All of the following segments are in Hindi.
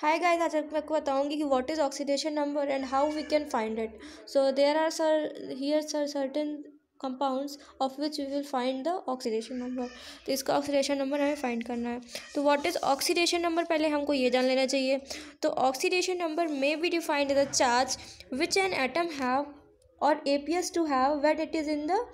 हाई गाइज आज मैं आपको बताऊँगी कि what is oxidation number and how we can find it so there are sir here sir certain compounds of which we will find the oxidation number तो इसका ऑक्सीडेशन नंबर हमें फाइंड करना है तो वॉट इज ऑक्सीडेशन नंबर पहले हमको ये जान लेना चाहिए तो oxidation number may be defined the charge which an atom have or appears to have wait it is in the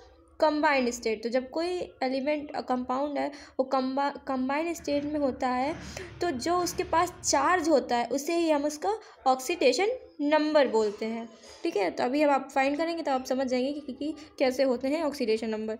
combined state तो जब कोई एलिमेंट कंपाउंड है वो कम्बा कंबाइंड स्टेट में होता है तो जो उसके पास चार्ज होता है उसे ही हम उसका ऑक्सीडेशन नंबर बोलते हैं ठीक है तो अभी हम आप फाइंड करेंगे तो आप समझ जाएंगे कि, कि, कि कैसे होते हैं ऑक्सीडेशन नंबर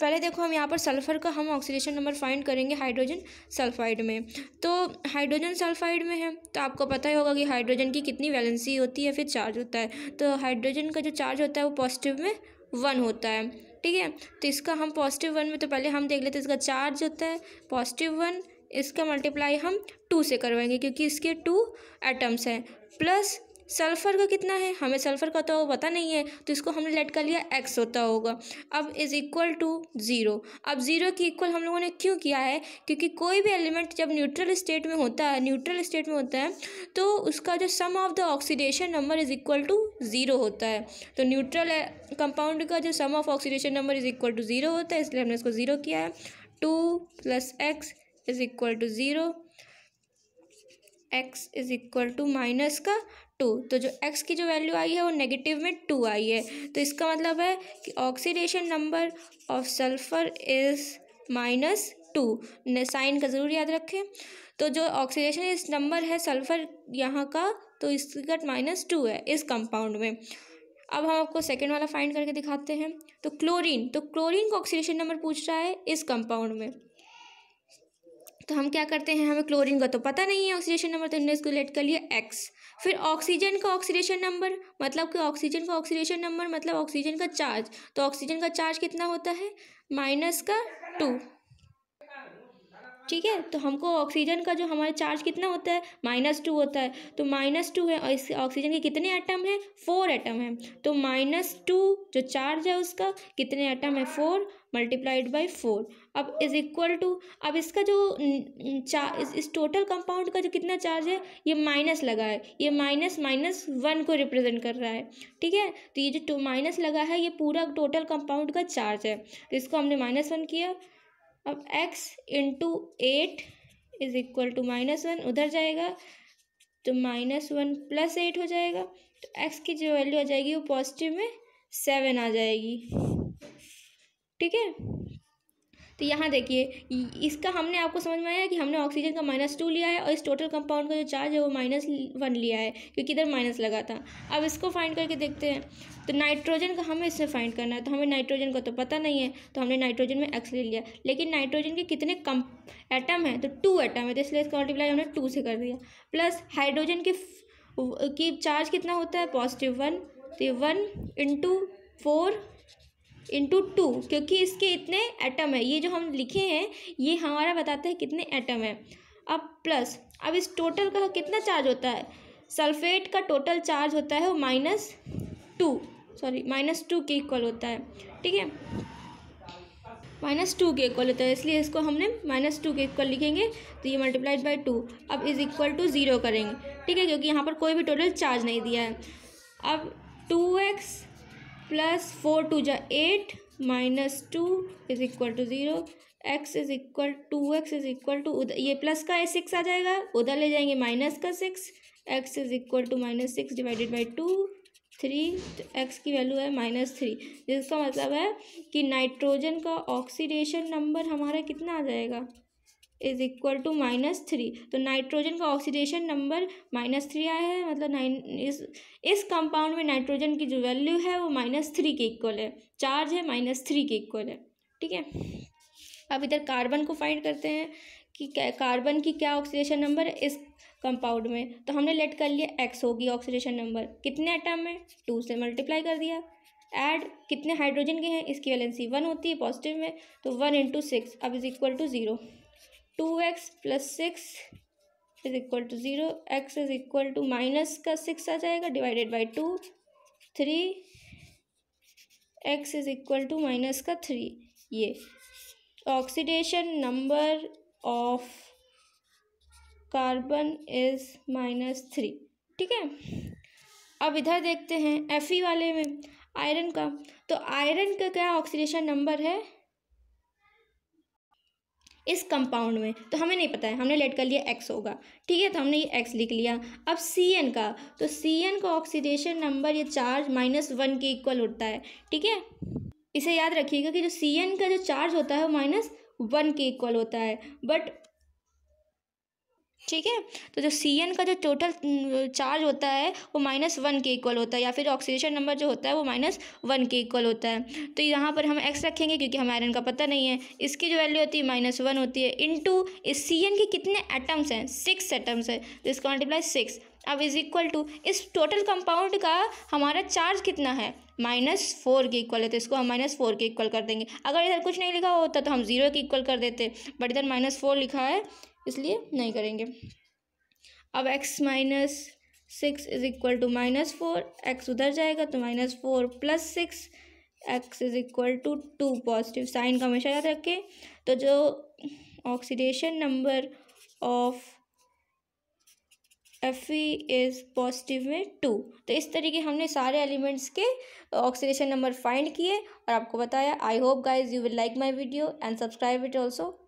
पहले देखो हम यहाँ पर सल्फ़र का हम ऑक्सीडेशन नंबर फाइंड करेंगे हाइड्रोजन सल्फाइड में तो हाइड्रोजन सल्फाइड में है तो आपको पता ही होगा कि हाइड्रोजन की कितनी वैलेंसी होती है फिर चार्ज होता है तो हाइड्रोजन का जो चार्ज होता है वो पॉजिटिव में वन होता है ठीक है तो इसका हम पॉजिटिव वन में तो पहले हम देख लेते हैं इसका चार्ज होता है पॉजिटिव वन इसका मल्टीप्लाई हम टू से करवाएंगे क्योंकि इसके टू एटम्स हैं प्लस सल्फ़र का कितना है हमें सल्फ़र का तो पता नहीं है तो इसको हमने लेट कर लिया एक्स होता होगा अब इज़ इक्वल टू ज़ीरो अब ज़ीरो की इक्वल हम लोगों ने क्यों किया है क्योंकि कोई भी एलिमेंट जब न्यूट्रल स्टेट में होता है न्यूट्रल स्टेट में होता है तो उसका जो sum of the oxidation number is equal to zero होता है तो न्यूट्रल कंपाउंड eh, का जो sum of oxidation number is equal to zero होता है इसलिए हमने इसको ज़ीरो किया है two plus X is equal to zero X is equal to minus का टू तो जो एक्स की जो वैल्यू आई है वो नेगेटिव में टू आई है तो इसका मतलब है कि oxidation number of sulphur is minus two sign का ज़रूर याद रखें तो जो ऑक्सीडेशन इस नंबर है सल्फर यहाँ का तो इसका माइनस टू है इस कंपाउंड में अब हम आपको सेकेंड वाला फाइंड करके दिखाते हैं तो क्लोरीन तो क्लोरीन का ऑक्सीडेशन नंबर पूछ रहा है इस कंपाउंड में तो हम क्या करते हैं हमें क्लोरीन का तो पता नहीं है ऑक्सीडेशन नंबर तो हमने इसको लेट कर लिया एक्स फिर ऑक्सीजन का ऑक्सीडेशन नंबर मतलब कि ऑक्सीजन का ऑक्सीडेशन नंबर मतलब ऑक्सीजन का चार्ज तो ऑक्सीजन का चार्ज कितना होता है माइनस का टू ठीक है तो हमको ऑक्सीजन का जो हमारा चार्ज कितना होता है माइनस टू होता है तो माइनस टू है और इस ऑक्सीजन के कितने आइटम हैं फोर आइटम हैं तो माइनस टू जो चार्ज है उसका कितने आइटम है फोर मल्टीप्लाइड बाई फोर अब इज़ इक्वल टू अब इसका जो चार्ज इस, इस टोटल कंपाउंड का जो कितना चार्ज है ये माइनस लगा है ये माइनस माइनस वन को रिप्रेजेंट कर रहा है ठीक है तो ये जो माइनस लगा है ये पूरा टोटल कंपाउंड का चार्ज है तो इसको हमने माइनस वन किया अब x into eight is equal to minus one उधर जाएगा तो माइनस वन प्लस एट हो जाएगा तो x की जो वैल्यू आ जाएगी वो पॉजिटिव में सेवन आ जाएगी ठीक है तो यहाँ देखिए इसका हमने आपको समझ में आया कि हमने ऑक्सीजन का माइनस टू लिया है और इस टोटल कंपाउंड का जो चार्ज है वो माइनस वन लिया है क्योंकि इधर माइनस लगा था अब इसको फाइंड करके देखते हैं तो नाइट्रोजन का हमें इसमें फाइंड करना है तो हमें नाइट्रोजन का तो पता नहीं है तो हमने नाइट्रोजन में एक्स ले लिया लेकिन नाइट्रोजन के कितने कम एटम हैं तो टू एटम है तो इसलिए इसका मल्टीप्लाई हमने टू से कर दिया प्लस हाइड्रोजन के की चार्ज कितना होता है पॉजिटिव वन तो one into four into two क्योंकि इसके इतने एटम है ये जो हम लिखे हैं ये हमारा बताते हैं कितने एटम है अब प्लस अब इस टोटल का कितना चार्ज होता है सल्फेट का टोटल चार्ज होता है वो minus two sorry minus two के इक्वल होता है ठीक है माइनस टू के इक्वल होता है इसलिए इसको हमने माइनस टू के इक्वल लिखेंगे तो ये मल्टीप्लाइड बाई टू अब इज़ इक्वल टू ज़ीरो करेंगे ठीक है क्योंकि यहाँ पर कोई भी टोटल चार्ज नहीं दिया है अब two x plus four two जा eight minus two is equal to zero x is equal to x is equal to उधर ये प्लस का है सिक्स आ जाएगा उधर ले जाएंगे माइनस का six x is equal to minus six divided by two three तो एक्स की वैल्यू है माइनस थ्री जिसका मतलब है कि नाइट्रोजन का ऑक्सीडेशन नंबर हमारा कितना आ जाएगा is equal to minus three तो नाइट्रोजन का ऑक्सीडेशन नंबर माइनस थ्री आया है मतलब नाइन इस इस कंपाउंड में नाइट्रोजन की जो वैल्यू है वो माइनस थ्री के इक्वल है चार्ज है माइनस थ्री के इक्वल है ठीक है अब इधर कार्बन को फाइंड करते हैं कि कार्बन की क्या ऑक्सीडेशन नंबर है इस कंपाउंड में तो हमने लेट कर लिया एक्स होगी ऑक्सीडेशन नंबर कितने आइटम है टू से मल्टीप्लाई कर दिया एड कितने हाइड्रोजन के हैं इसकी वैलेंसी वन होती है पॉजिटिव में तो वन इंटू सिक्स अब is equal to zero two x plus six is equal to zero x is equal to minus का सिक्स आ जाएगा divided by two three x is equal to minus का थ्री ये oxidation number of carbon is minus three ठीक है अब इधर देखते हैं एफ वाले में आयरन का तो आयरन का क्या ऑक्सीडेशन नंबर है इस कंपाउंड में तो हमें नहीं पता है हमने लेट कर लिया एक्स होगा ठीक है तो हमने ये एक्स लिख लिया अब सी एन का तो सी एन का ऑक्सीडेशन नंबर ये चार्ज माइनस वन के इक्वल होता है ठीक है इसे याद रखिएगा कि जो सी एन का जो चार्ज होता है वो माइनस वन के इक्वल होता है बट ठीक है तो जो सी एन का जो टोटल चार्ज होता है वो माइनस वन के इक्वल होता है या फिर ऑक्सीडेशन नंबर जो होता है वो माइनस वन के इक्वल होता है तो यहाँ पर हम एक्स रखेंगे क्योंकि हम आयरन का पता नहीं है इसकी जो वैल्यू होती है माइनस वन होती है टू इस सी एन के कितने एटम्स हैं सिक्स एटम्स है तो इसका मल्टीप्लाई सिक्स अब इज इक्वल टू इस टोटल कंपाउंड का हमारा चार्ज कितना है माइनस फोर के इक्वल है तो इसको हम माइनस फोर के इक्वल कर देंगे अगर इधर कुछ नहीं लिखा होता तो हम जीरो के इक्वल कर देते बट इधर माइनस फोर लिखा है इसलिए नहीं करेंगे अब x minus six is equal to minus four x उधर जाएगा तो minus four plus six x is equal to two positive sign का हमेशा याद रखें तो जो oxidation number of F E is positive में टू तो इस तरीके हमने सारे एलिमेंट्स के ऑक्सीडेशन नंबर फाइंड किए और आपको बताया I hope guys you will like my video and subscribe it also